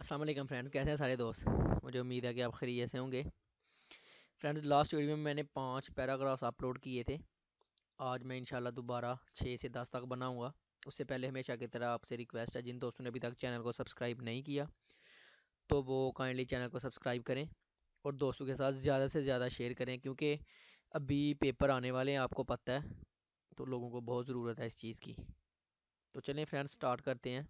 Aslam friends कैसे हैं सारे दोस्त मुझे उम्मीद है कि आप खरीय से होंगे फ्रेंड्स लास्ट वीडियो में मैंने पाँच पैराग्राफ्स अपलोड किए थे आज मैं इंशाल्लाह दोबारा छः से दस तक बनाऊँगा उससे पहले हमेशा की तरह आपसे रिक्वेस्ट है जिन दोस्तों ने अभी तक चैनल को सब्सक्राइब नहीं किया तो वो काइंडली चैनल को सब्सक्राइब करें और दोस्तों के साथ ज़्यादा से ज़्यादा शेयर करें क्योंकि अभी पेपर आने वाले हैं आपको पता है तो लोगों को बहुत ज़रूरत है इस चीज़ की तो चलें फ्रेंड्स स्टार्ट करते हैं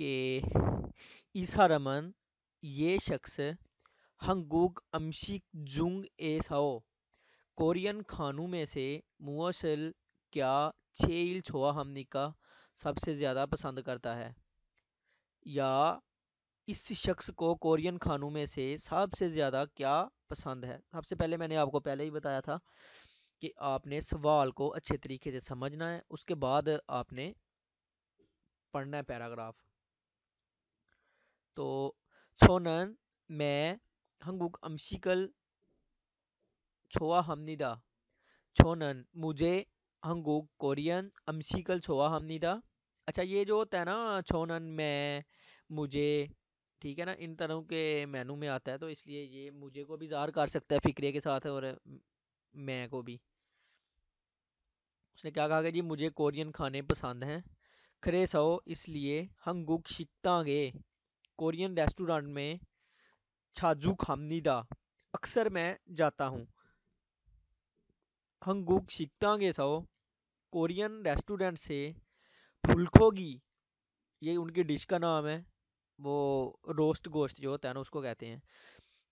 कि ईसा रमन ये शख्स हंगुक अमशिक जुंग ए साओ कोरियन खानों में से मुअसल क्या छः इल छोआ हमनी का सबसे ज़्यादा पसंद करता है या इस शख्स को कोरियन खानों में से सबसे ज़्यादा क्या पसंद है सबसे पहले मैंने आपको पहले ही बताया था कि आपने सवाल को अच्छे तरीके से समझना है उसके बाद आपने पढ़ना है पैराग्राफ 또 저는 매 한국 음식을 좋아합니다. 저는 मुझे 한국 कोरियन 음식을 좋아합니다. अच्छा ये जो होता है ना छोनन मैं मुझे ठीक है ना इन तरह के मेनू में आता है तो इसलिए ये मुझे को भी ज़ाहर कर सकता है फिक्रे के साथ और मैं को भी उसने क्या कहा कि जी मुझे कोरियन खाने पसंद हैं खरे सो इसलिए हंगुक शिकता गे कोरियन रेस्टोरेंट में छाजू खामनीदा अक्सर मैं जाता हूँ हंगुक सीखता गे सो कोरियन रेस्टोरेंट से फुलखोगी ये उनकी डिश का नाम है वो रोस्ट गोश्त जो होता है ना उसको कहते हैं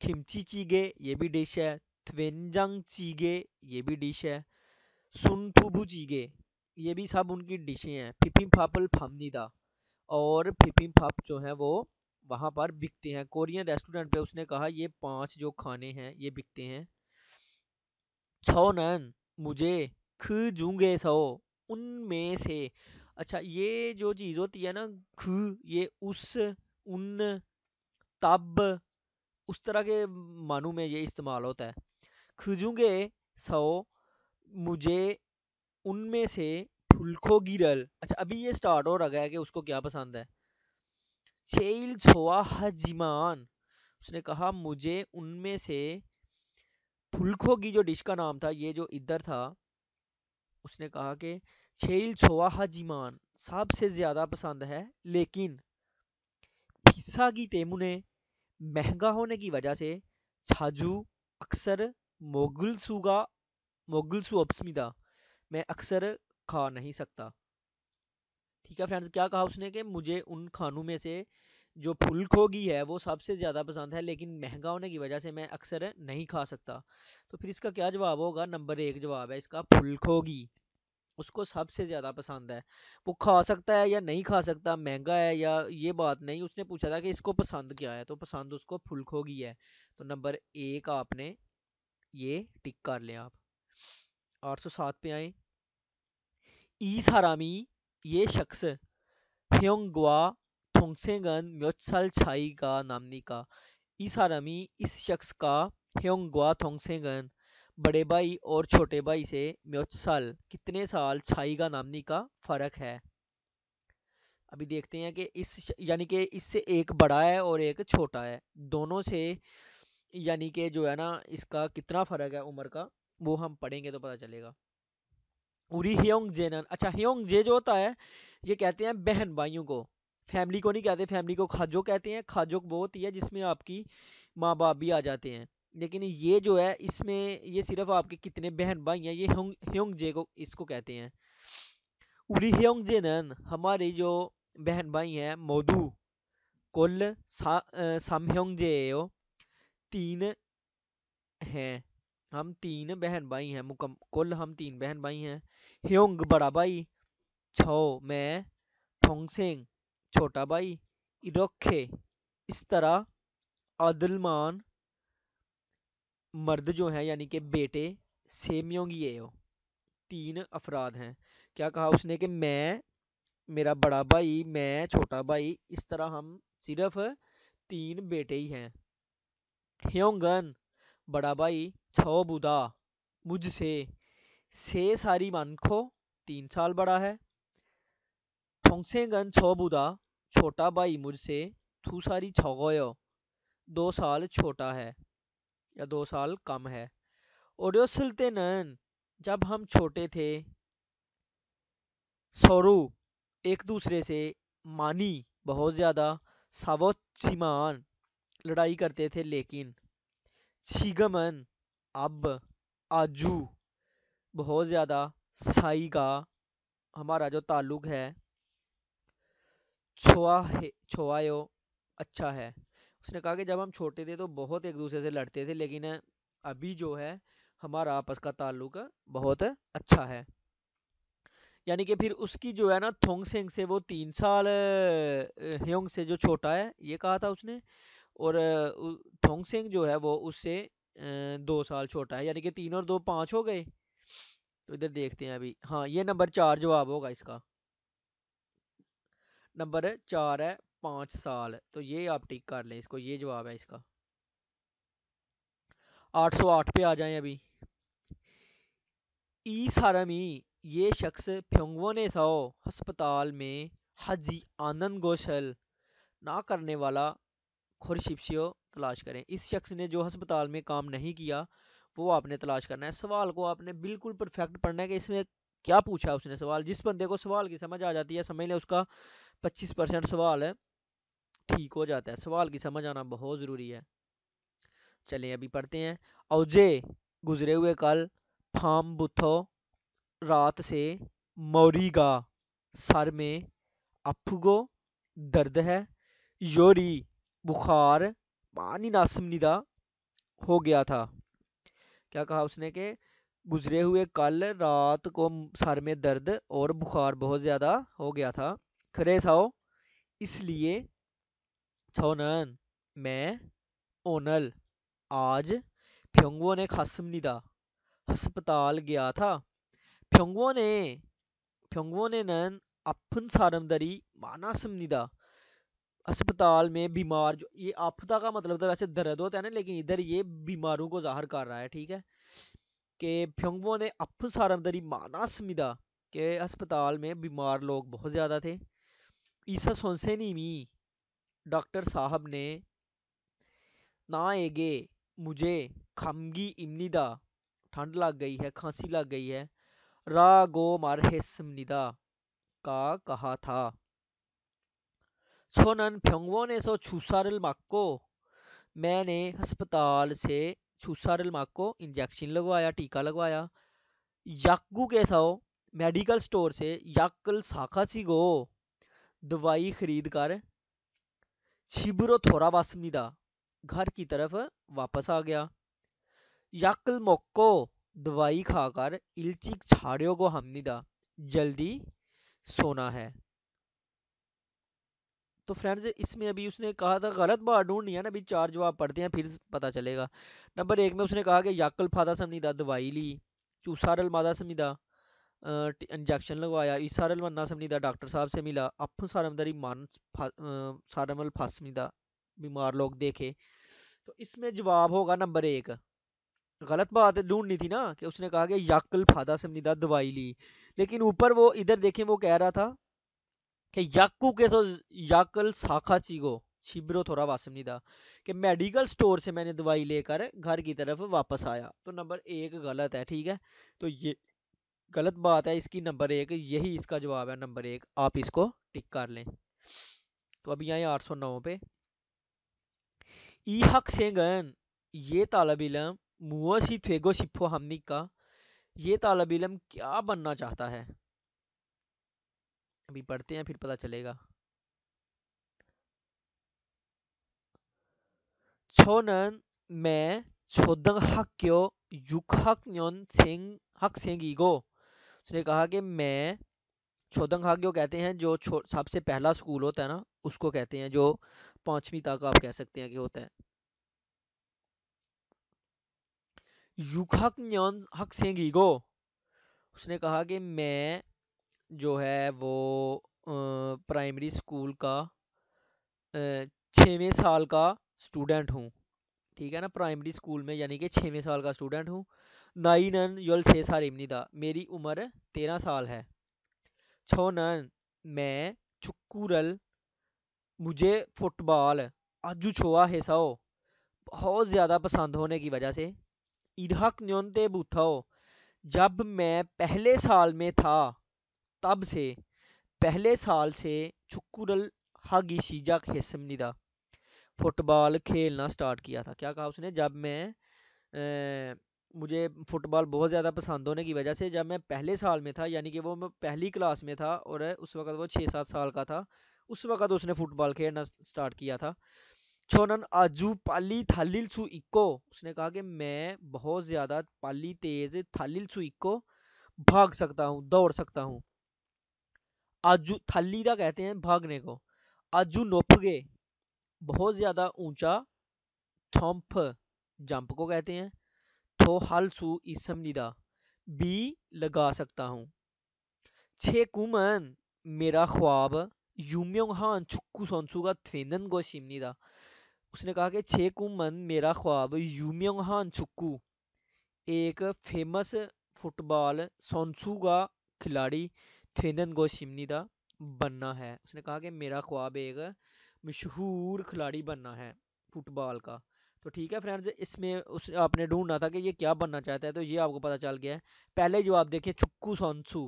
खिमची चीगे ये भी डिश है थ्वेंजंग चीगे ये भी डिश है सुनथुबू चीगे ये भी सब उनकी डिशें हैं फिपिम फापल फामनीदा और फिपिम फाप जो है वो वहाँ पर बिकते हैं कोरियन रेस्टोरेंट पे उसने कहा ये पांच जो खाने हैं ये बिकते हैं छो नन मुझे खजूंगे सो उनमें से अच्छा ये जो चीज़ होती है ना ख ये उस उन तब उस तरह के मानू में ये इस्तेमाल होता है खजूंगे सो मुझे उनमें से फुलखो गिरल अच्छा अभी ये स्टार्ट हो रहा है कि उसको क्या पसंद है छोआ हजमान उसने कहा मुझे उनमें से फुलखों की जो डिश का नाम था ये जो इधर था उसने कहा कि छोआ हजमान सबसे ज़्यादा पसंद है लेकिन फिसा की तेमू ने महंगा होने की वजह से छाजू अक्सर मोगल सूगा मोगल सूअपस्मिदा मैं अक्सर खा नहीं सकता ठीक है फ्रेंड्स क्या कहा उसने कि मुझे उन खानों में से जो फुल खोगी है वो सबसे ज़्यादा पसंद है लेकिन महंगा होने की वजह से मैं अक्सर नहीं खा सकता तो फिर इसका क्या जवाब होगा नंबर एक जवाब है इसका फुल खोगी उसको सबसे ज़्यादा पसंद है वो खा सकता है या नहीं खा सकता महंगा है या ये बात नहीं उसने पूछा था कि इसको पसंद क्या है तो पसंद उसको फुल खोगी है तो नंबर एक आपने ये टिक कर लिया आप आठ सौ सात पे आए ईस हरामी ये शख्स ह्योंगवा थोंगसेगन म्योत्सल छाई का नामनी का ईसा रमी इस शख्स का ह्योंगवा थोंगसेगन बड़े भाई और छोटे भाई से म्योत्सल कितने साल छाई का नामनी का फ़र्क है अभी देखते हैं कि इस यानी कि इससे एक बड़ा है और एक छोटा है दोनों से यानी कि जो है ना इसका कितना फ़र्क है उम्र का वो हम पढ़ेंगे तो पता चलेगा उरी ह्योंग जेनन अच्छा ह्योंग जे जो होता है ये कहते हैं बहन भाइयों को फैमिली को नहीं कहते फैमिली को खाजो कहते हैं खाजो वो होती है जिसमें आपकी माँ बाप भी आ जाते हैं लेकिन ये जो है इसमें ये सिर्फ आपके कितने बहन भाई हैं ये ह्योंग जे को इसको कहते हैं उरी ह्योंग जेनन हमारे जो बहन भाई हैं मोदू कुल सामह्योंग जे तीन हैं हम तीन बहन भाई हैं मुकम कुल हम तीन बहन भाई हैं ह्योंग बड़ा भाई छो मैं थोंगसेंग छोटा भाई इरोखे इस तरह अदलमान मर्द जो हैं यानी कि बेटे सेमियोंगिए हो तीन अफराद हैं क्या कहा उसने कि मैं मेरा बड़ा भाई मैं छोटा भाई इस तरह हम सिर्फ तीन बेटे ही हैं ह्योंगन बड़ा भाई बुदा मुझसे सारी मानखो तीन साल बड़ा है छो बुदा छोटा भाई मुझसे सारी छोगोयो दो साल छोटा है या दो साल कम है और सिलते नन जब हम छोटे थे सोरू एक दूसरे से मानी बहुत ज़्यादा सावो सीमान लड़ाई करते थे लेकिन छिगमन अब आजू बहुत ज़्यादा साई का हमारा जो ताल्लुक़ है छोआ है यो अच्छा है उसने कहा कि जब हम छोटे थे तो बहुत एक दूसरे से लड़ते थे लेकिन अभी जो है हमारा आपस का ताल्लुक बहुत अच्छा है यानी कि फिर उसकी जो है ना थोंग सेंग से वो तीन साल ह्योंग से जो छोटा है ये कहा था उसने और थोंग सेंग जो है वो उससे दो साल छोटा है यानी कि तीन और दो पाँच हो गए तो इधर देखते हैं अभी हाँ ये नंबर चार जवाब होगा इसका नंबर चार है पाँच साल तो ये आप टिक कर लें इसको ये जवाब है इसका आठ सौ आठ पे आ जाएं अभी ई सारमी ये शख्स ने सौ अस्पताल में हजी आनंद गोशल ना करने वाला खुरशिपशियो तलाश करें इस शख्स ने जो हस्पताल में काम नहीं किया वो आपने तलाश करना है सवाल को आपने बिल्कुल परफेक्ट पढ़ना है कि इसमें क्या पूछा उसने सवाल जिस बंदे को सवाल की समझ आ जाती है समझ लें उसका पच्चीस परसेंट सवाल ठीक हो जाता है सवाल की समझ आना बहुत ज़रूरी है चलें अभी पढ़ते हैं औजे गुजरे हुए कल फाम बुथो रात से मौरीगा सर में अफुगो दर्द है योरी बुखार पानी नासमनीदा हो गया था क्या कहा उसने कि गुजरे हुए कल रात को सर में दर्द और बुखार बहुत ज़्यादा हो गया था खरे थाओ इसलिए छोनन मैं ओनल आज फ्योंगवो ने खासमनीदा हस्पताल गया था फ्योंगवो ने फ्योंगवो ने नन अफन सारमदरी मानासमनीदा अस्पताल में बीमार जो ये आपदा का मतलब तो वैसे दर्द होता है ना लेकिन इधर ये बीमारों को जाहिर कर रहा है ठीक है कि फ्योंगवो ने अप सारमदरी माना समिदा के अस्पताल में बीमार लोग बहुत ज़्यादा थे ईसा सोनसे नहीं मी डॉक्टर साहब ने ना एगे मुझे खमगी इमनिदा ठंड लग गई है खांसी लग गई है रा गो मार समिदा का कहा था छोनन फ्योंगवो ने सो छूसारल माको मैंने अस्पताल से छूसारल माको इंजेक्शन लगवाया टीका लगवाया याकू के सो मेडिकल स्टोर से याकल साखा सी गो दवाई खरीद कर छिबरो थोरा वासमीदा घर की तरफ वापस आ गया याकल मोको दवाई खाकर इलचिक छाड़ियों को हमनिदा जल्दी सोना है तो फ्रेंड्स इसमें अभी उसने कहा था गलत बात ढूंढ है ना अभी चार जवाब पढ़ते हैं फिर पता चलेगा नंबर एक में उसने कहा कि याकल फादा समनीदा दवाई ली चूसार मादा समनीदा इंजेक्शन लगवाया इसारल मन्ना समनीदा डॉक्टर साहब से मिला अफ सारमदारी मान फा, सारमल फासमीदा बीमार लोग देखे तो इसमें जवाब होगा नंबर एक गलत बात ढूंढनी थी ना कि उसने कहा कि याकल फादा समनीदा दवाई ली लेकिन ऊपर वो इधर देखें वो कह रहा था 약국에서 약을 사카치고 छिब्रो थोड़ा वासमनीदा कि मेडिकल स्टोर से मैंने दवाई लेकर घर की तरफ वापस आया तो नंबर एक गलत है ठीक है तो ये गलत बात है इसकी नंबर एक यही इसका जवाब है नंबर एक आप इसको टिक कर लें तो अभी आए आठ सौ नौ पे ई हक सेंगन ये तालब इलम मुआसी थेगो सिफो हमनिक का ये तालब इलम क्या बनना चाहता है अभी पढ़ते हैं फिर पता चलेगा छोनन मैं छोदंग हक युखक्योन सेंग हक गो उसने कहा कि मैं छोदंग हक क्यों कहते हैं जो सबसे पहला स्कूल होता है ना उसको कहते हैं जो पांचवी तक आप कह सकते हैं कि होता है युक हक न्योन हक गो उसने कहा कि मैं जो है वो प्राइमरी स्कूल का छवें साल का स्टूडेंट हूँ ठीक है ना प्राइमरी स्कूल में यानी कि छवें साल का स्टूडेंट हूँ नाई नन योल छः साल दा मेरी उम्र तेरह साल है छो नन मैं चुक्कूरल मुझे फुटबॉल आजू छोआ हिसाओ बहुत ज़्यादा पसंद होने की वजह से इरहक न्योनते बूथाओ जब मैं पहले साल में था तब से पहले साल से छुक्कुरल हागीशीजा हेसमनिदा फुटबॉल खेलना स्टार्ट किया था क्या कहा उसने जब मैं ए, मुझे फुटबॉल बहुत ज़्यादा पसंद होने की वजह से जब मैं पहले साल में था यानी कि वो मैं पहली क्लास में था और उस वक्त वो छः सात साल का था उस वक्त उसने फुटबॉल खेलना स्टार्ट किया था छोनन आजू पाली थालिल छू इक्को उसने कहा कि मैं बहुत ज़्यादा पाली तेज़ थालिल छू इक्को भाग सकता हूँ दौड़ सकता हूँ आजू थाली का कहते हैं भागने को आजू नोपगे बहुत ज़्यादा ऊंचा थम्प जंप को कहते हैं थो तो हल सु इसमलीदा भी लगा सकता हूँ छे कुमन मेरा ख्वाब यूम्यों हान छुक्कू सोनसू का थेनन गो शिमनीदा उसने कहा कि छे कुमन मेरा ख्वाब यूम्यों हान छुक्कू एक फेमस फुटबॉल सोनसू का खिलाड़ी थेनन गोशिमनी का बनना है उसने कहा कि मेरा ख्वाब एक मशहूर खिलाड़ी बनना है फुटबॉल का तो ठीक है फ्रेंड्स इसमें उस आपने ढूंढना था कि ये क्या बनना चाहता है तो ये आपको पता चल गया है पहले जवाब देखिए चुक्कू सोनसू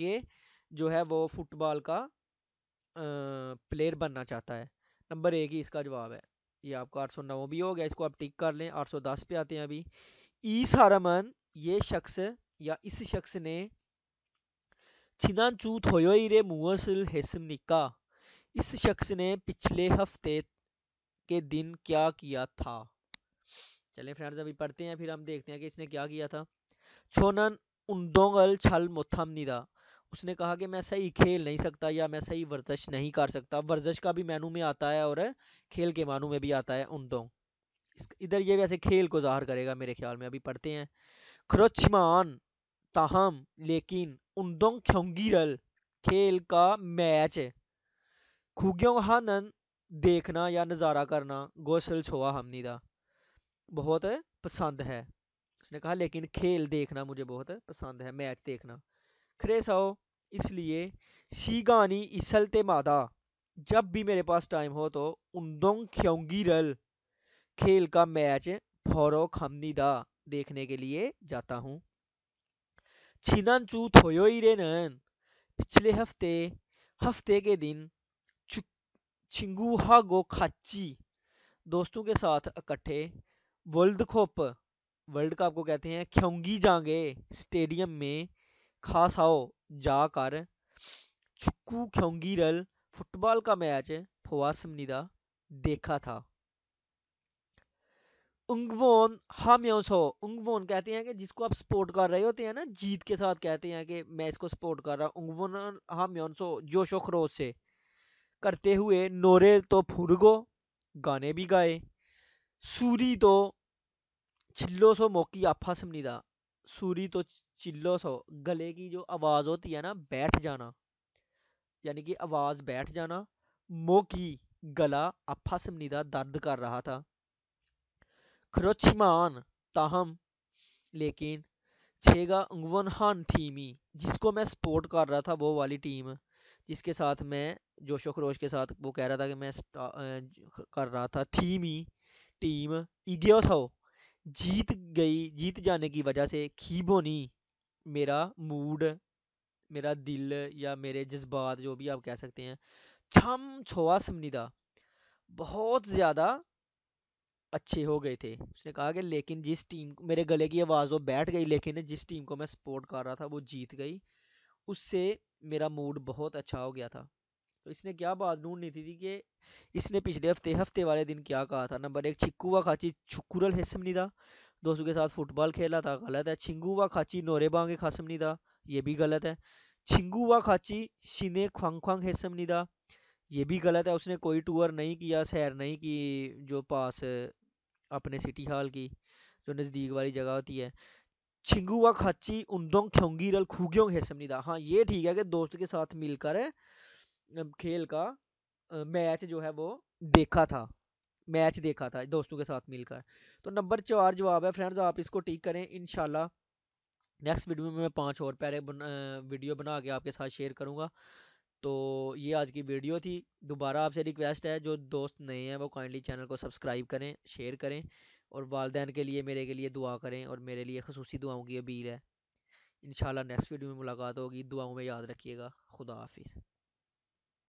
के जो है वो फुटबॉल का प्लेयर बनना चाहता है नंबर एक ही इसका जवाब है ये आपका आठ सौ नौ भी हो गया इसको आप टिक कर लें आठ सौ दस पे आते हैं अभी ई सारामन ये शख्स या इस शख्स ने 지난주 토요일에 무엇을 했습니까? इस शख्स ने पिछले हफ्ते के दिन क्या किया था चलिए फ्रेंड्स अभी पढ़ते हैं फिर हम देखते हैं कि इसने क्या किया था छोनन उन्दोंगल छल मोथम निदा उसने कहा कि मैं सही खेल नहीं सकता या मैं सही वर्जश नहीं कर सकता वर्जश का भी मैनू में आता है और खेल के मानू में भी आता है उन्दोंग इधर ये वैसे खेल को जाहिर करेगा मेरे ख्याल में अभी पढ़ते हैं खरोचमान ताहम लेकिन उन्दों ख्योंगीरल खेल का मैच खुग्योंहानन देखना या नज़ारा करना गौसल छोआ हमनी दा बहुत पसंद है उसने कहा लेकिन खेल देखना मुझे बहुत पसंद है मैच देखना खरे साओ इसलिए सी गानी इसलते मादा जब भी मेरे पास टाइम हो तो उनदोंग रल खेल का मैच फौरो खमनी दा देखने के लिए जाता हूँ 지난주 토요일에는 पिछले हफ्ते हफ्ते के दिन छिंगुहागो खाची दोस्तों के साथ इकट्ठे वर्ल्ड कप वर्ल्ड कप को कहते हैं ख्योंगी जांगे स्टेडियम में खासाओ जाकर छुक्कू ख्योंगी रल फुटबॉल का मैच फवासमनीदा देखा था उंगवोन हाम्योसो उंगवोन कहते हैं कि जिसको आप सपोर्ट कर रहे होते हैं ना जीत के साथ कहते हैं कि मैं इसको सपोर्ट कर रहा हूँ उंगवोन हाम्योसो जोशो खरोज से करते हुए नोरे तो फुरगो गाने भी गाए सूरी तो छिल्लो सो मोकी आफा समनीदा सूरी तो चिल्लो सो गले की जो आवाज़ होती है ना बैठ जाना यानी कि आवाज़ बैठ जाना मोकी गला आफा समनीदा दर्द कर रहा था खरोचमान ताहम लेकिन छेगा अंगवनहान थीमी जिसको मैं सपोर्ट कर रहा था वो वाली टीम जिसके साथ मैं जोशो खरोश के साथ वो कह रहा था कि मैं कर रहा था थीमी टीम इगियोस था जीत गई जीत जाने की वजह से खीबोनी मेरा मूड मेरा दिल या मेरे जज्बात जो भी आप कह सकते हैं छम छोआ समनिदा बहुत ज़्यादा अच्छे हो गए थे उसने कहा कि लेकिन जिस टीम मेरे गले की आवाज़ वो बैठ गई लेकिन जिस टीम को मैं सपोर्ट कर रहा था वो जीत गई उससे मेरा मूड बहुत अच्छा हो गया था तो इसने क्या बात ढूंढनी थी, थी कि इसने पिछले हफ्ते हफ्ते वाले दिन क्या कहा था नंबर एक छिक्कुआ खाची छुकुरल नहीं था दोस्तों के साथ फुटबॉल खेला था गलत है छिंगुआ खाची नोरे बांगे नहीं था ये भी गलत है छिंगुआ खाची शिने खुआंग ख्वांग नहीं था ये भी गलत है उसने कोई टूर नहीं किया सैर नहीं की जो पास अपने सिटी हॉल की जो नज़दीक वाली जगह होती है छिंगू व खाची उन्दोंग ख्योंगी रल खूग्यों हेसमनीदा हाँ ये ठीक है कि दोस्त के साथ मिलकर खेल का मैच जो है वो देखा था मैच देखा था दोस्तों के साथ मिलकर तो नंबर चार जवाब है फ्रेंड्स आप इसको टिक करें इन नेक्स्ट वीडियो में मैं पांच और पैरे बन, वीडियो बना के आपके साथ शेयर करूँगा तो ये आज की वीडियो थी दोबारा आपसे रिक्वेस्ट है जो दोस्त नए हैं वो काइंडली चैनल को सब्सक्राइब करें शेयर करें और वालदेन के लिए मेरे के लिए दुआ करें और मेरे लिए खसूसी दुआओं की अपील है इन नेक्स्ट वीडियो में मुलाकात होगी दुआओं में याद रखिएगा खुदा हाफिज़